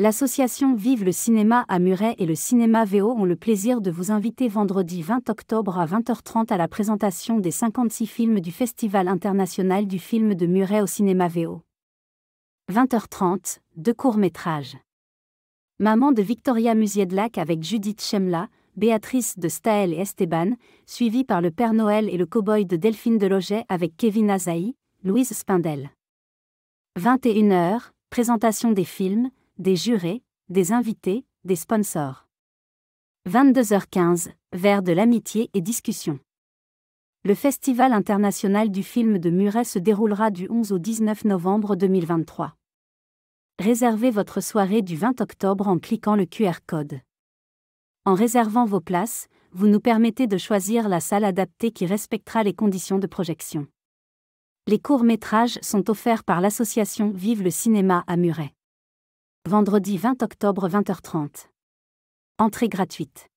L'association Vive le cinéma à Muret et le cinéma VO ont le plaisir de vous inviter vendredi 20 octobre à 20h30 à la présentation des 56 films du Festival international du film de Muret au cinéma VO. 20h30, deux courts-métrages. Maman de Victoria Musiedlac avec Judith Chemla, Béatrice de Staël et Esteban, suivi par Le Père Noël et le Cowboy de Delphine Deloget avec Kevin Azaï, Louise Spindel. 21h, présentation des films, des jurés, des invités, des sponsors. 22h15, vers de l'amitié et discussion. Le Festival international du film de Muret se déroulera du 11 au 19 novembre 2023. Réservez votre soirée du 20 octobre en cliquant le QR code. En réservant vos places, vous nous permettez de choisir la salle adaptée qui respectera les conditions de projection. Les courts-métrages sont offerts par l'association Vive le cinéma à Muret. Vendredi 20 octobre 20h30. Entrée gratuite.